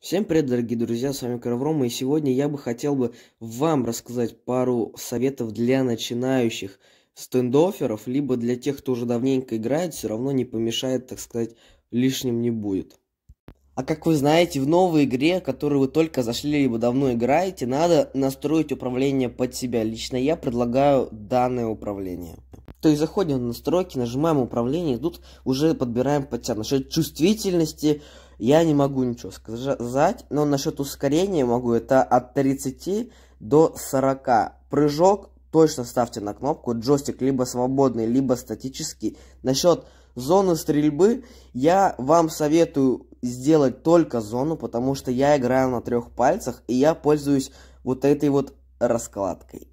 Всем привет, дорогие друзья, с вами Кровром, и сегодня я бы хотел бы вам рассказать пару советов для начинающих стендоферов, либо для тех, кто уже давненько играет, все равно не помешает, так сказать, лишним не будет. А как вы знаете, в новой игре, в которую вы только зашли, либо давно играете, надо настроить управление под себя. Лично я предлагаю данное управление. То есть заходим в настройки, нажимаем управление, и тут уже подбираем под себя насчет чувствительности, я не могу ничего сказать, но насчет ускорения могу, это от 30 до 40. Прыжок точно ставьте на кнопку, джойстик либо свободный, либо статический. Насчет зоны стрельбы я вам советую сделать только зону, потому что я играю на трех пальцах, и я пользуюсь вот этой вот раскладкой.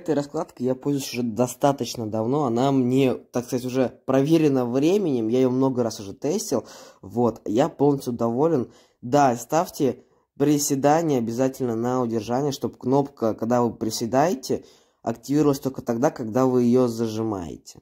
этой раскладкой я пользуюсь уже достаточно давно. Она мне, так сказать, уже проверена временем. Я ее много раз уже тестил. Вот, я полностью доволен. Да, ставьте приседания обязательно на удержание, чтобы кнопка, когда вы приседаете, активировалась только тогда, когда вы ее зажимаете.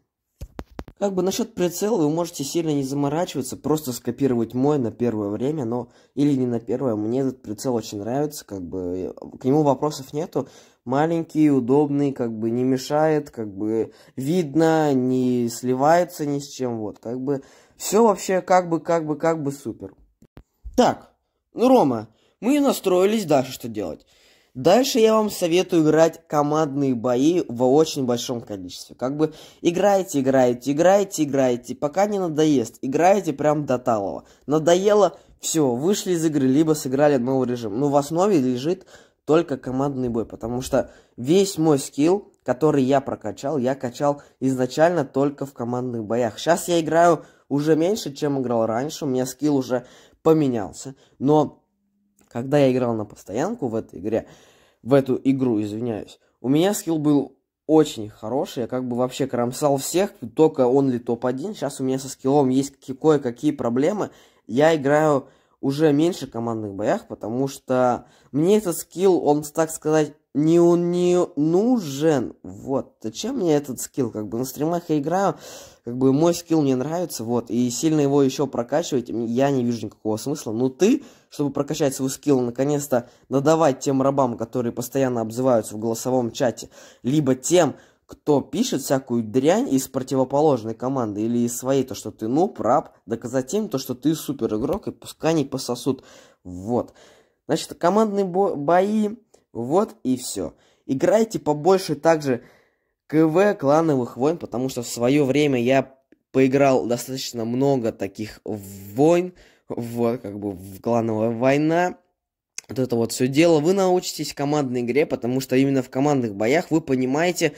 Как бы насчет прицела вы можете сильно не заморачиваться, просто скопировать мой на первое время, но или не на первое, мне этот прицел очень нравится, как бы э, к нему вопросов нету. Маленький, удобный, как бы не мешает, как бы видно, не сливается ни с чем, вот, как бы все вообще как бы, как бы, как бы супер. Так, ну, Рома, мы настроились дальше что делать. Дальше я вам советую играть командные бои в очень большом количестве. Как бы играйте, играйте, играйте, играйте, пока не надоест. Играйте прям до талого. Надоело, все, вышли из игры, либо сыграли новый режим. Но в основе лежит только командный бой, потому что весь мой скилл, который я прокачал, я качал изначально только в командных боях. Сейчас я играю уже меньше, чем играл раньше, у меня скилл уже поменялся. Но когда я играл на постоянку в этой игре, в эту игру, извиняюсь, у меня скилл был очень хороший, я как бы вообще кромсал всех, только он ли топ-1, сейчас у меня со скиллом есть кое-какие проблемы, я играю уже меньше в командных боях, потому что мне этот скилл, он, так сказать, не, он не нужен. Вот. Зачем мне этот скилл? Как бы на стримах я играю, как бы мой скилл мне нравится, вот. И сильно его еще прокачивать я не вижу никакого смысла. Но ты, чтобы прокачать свой скилл, наконец-то надавать тем рабам, которые постоянно обзываются в голосовом чате, либо тем, кто пишет всякую дрянь из противоположной команды или из своей, то, что ты ну раб, доказать им то, что ты супер игрок, и пускай они пососут. Вот. Значит, командные бо бои, вот и все. Играйте побольше также КВ клановых войн, потому что в свое время я поиграл достаточно много таких войн, вот, как бы, в клановая война, вот это вот все дело, вы научитесь командной игре, потому что именно в командных боях вы понимаете,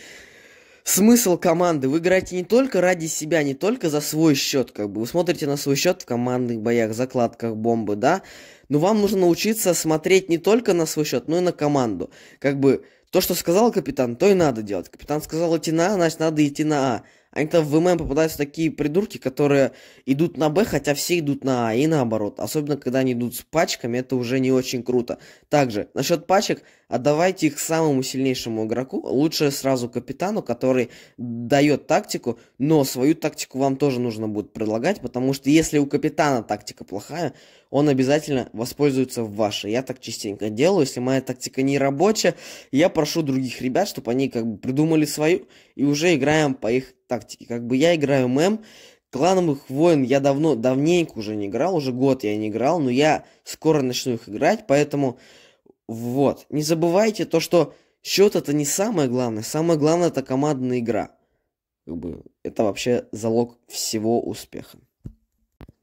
смысл команды. Вы играете не только ради себя, не только за свой счет, как бы. Вы смотрите на свой счет в командных боях, закладках, бомбы, да? Но вам нужно научиться смотреть не только на свой счет, но и на команду. Как бы то, что сказал капитан, то и надо делать. Капитан сказал идти на А, значит, надо идти на А. А то в ММ попадаются такие придурки, которые идут на Б, хотя все идут на А и наоборот. Особенно, когда они идут с пачками, это уже не очень круто. Также, насчет пачек, отдавайте их самому сильнейшему игроку, лучше сразу капитану, который дает тактику, но свою тактику вам тоже нужно будет предлагать, потому что если у капитана тактика плохая, он обязательно воспользуется в вашей. Я так частенько делаю, если моя тактика не рабочая, я прошу других ребят, чтобы они как бы придумали свою, и уже играем по их тактике. Как бы я играю ММ, Клановых войн я давно, давненько уже не играл, уже год я не играл, но я скоро начну их играть, поэтому вот. Не забывайте то, что счет это не самое главное, самое главное это командная игра. Как бы это вообще залог всего успеха.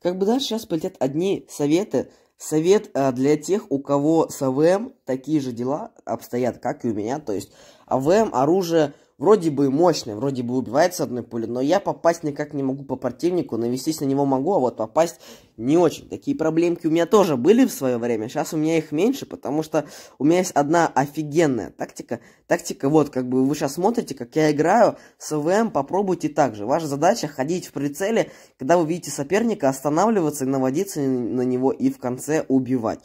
Как бы дальше сейчас полетят одни советы. Совет а, для тех, у кого с АВМ такие же дела обстоят, как и у меня. То есть АВМ оружие Вроде бы мощный, вроде бы убивает с одной пули, но я попасть никак не могу по противнику, навестись на него могу, а вот попасть не очень. Такие проблемки у меня тоже были в свое время, сейчас у меня их меньше, потому что у меня есть одна офигенная тактика. Тактика вот, как бы вы сейчас смотрите, как я играю с ВМ, попробуйте так же. Ваша задача ходить в прицеле, когда вы видите соперника, останавливаться и наводиться на него и в конце убивать.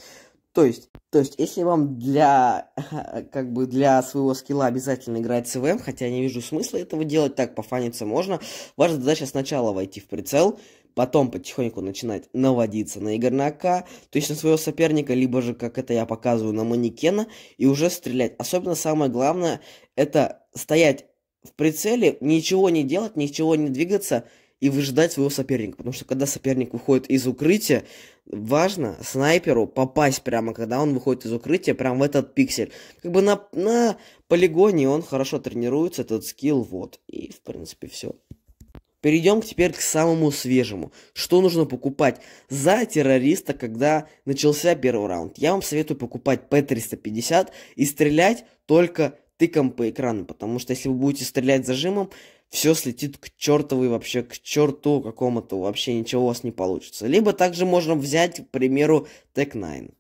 То есть, то есть, если вам для, как бы для своего скилла обязательно играть СВМ, хотя я не вижу смысла этого делать, так пофаниться можно, ваша задача сначала войти в прицел, потом потихоньку начинать наводиться на игорнака, то есть на своего соперника, либо же, как это я показываю, на манекена, и уже стрелять. Особенно самое главное, это стоять в прицеле, ничего не делать, ничего не двигаться – и выжидать своего соперника. Потому что когда соперник выходит из укрытия, важно снайперу попасть прямо, когда он выходит из укрытия, прямо в этот пиксель. Как бы на, на полигоне он хорошо тренируется, этот скилл, вот. И, в принципе, все. Перейдем теперь к самому свежему. Что нужно покупать за террориста, когда начался первый раунд? Я вам советую покупать P350 и стрелять только тыком по экрану, потому что если вы будете стрелять зажимом, все слетит к чертовой вообще, к черту какому-то, вообще ничего у вас не получится. Либо также можно взять, к примеру, Tech 9.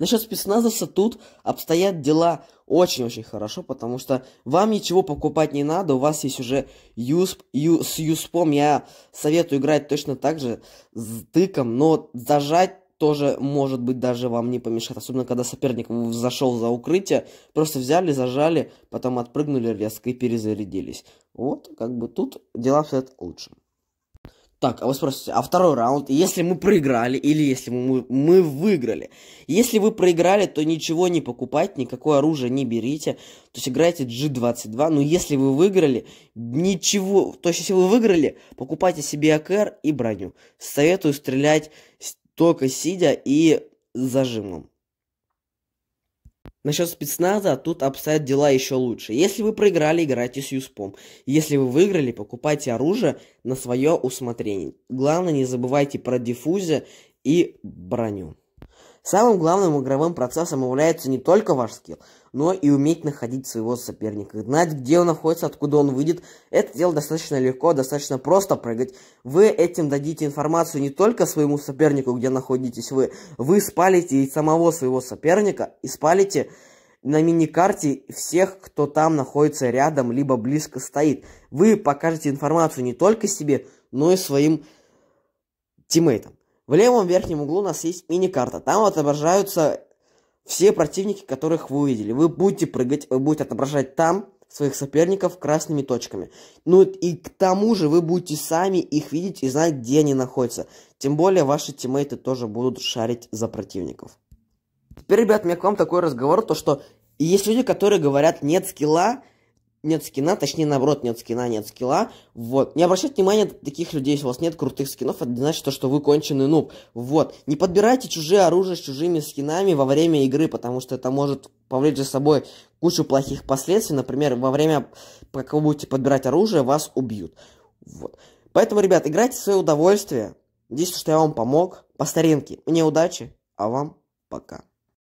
Насчет спецназовца тут обстоят дела очень-очень хорошо, потому что вам ничего покупать не надо, у вас есть уже юсп, ю, с юспом, я советую играть точно так же, с тыком, но зажать тоже, может быть, даже вам не помешает. Особенно, когда соперник зашел за укрытие, просто взяли, зажали, потом отпрыгнули резко и перезарядились. Вот, как бы тут дела обстоят лучше. Так, а вы спросите, а второй раунд, если мы проиграли или если мы, мы выиграли? Если вы проиграли, то ничего не покупайте, никакое оружие не берите, то есть играйте G22, но если вы выиграли, ничего, то есть если вы выиграли, покупайте себе АКР и броню. Советую стрелять только сидя и с зажимом. Насчет спецназа а тут обстоят дела еще лучше. Если вы проиграли, играйте с Юспом. Если вы выиграли, покупайте оружие на свое усмотрение. Главное, не забывайте про диффузию и броню. Самым главным игровым процессом является не только ваш скилл, но и уметь находить своего соперника. Знать, где он находится, откуда он выйдет. Это дело достаточно легко, достаточно просто прыгать. Вы этим дадите информацию не только своему сопернику, где находитесь вы. Вы спалите и самого своего соперника, и спалите на мини-карте всех, кто там находится рядом, либо близко стоит. Вы покажете информацию не только себе, но и своим тиммейтам. В левом верхнем углу у нас есть мини-карта. Там отображаются все противники, которых вы увидели. Вы будете прыгать, вы будете отображать там своих соперников красными точками. Ну и к тому же вы будете сами их видеть и знать, где они находятся. Тем более ваши тиммейты тоже будут шарить за противников. Теперь, ребят, у меня к вам такой разговор, то что есть люди, которые говорят, нет скилла, нет скина, точнее, наоборот, нет скина, нет скилла. Вот. Не обращайте внимания на таких людей, если у вас нет крутых скинов, это не значит, что вы конченый нуб. Вот. Не подбирайте чужие оружие с чужими скинами во время игры, потому что это может повлечь за собой кучу плохих последствий. Например, во время, пока вы будете подбирать оружие, вас убьют. Вот. Поэтому, ребят, играйте в свое удовольствие. Надеюсь, что я вам помог. По старинке. Мне удачи, а вам пока.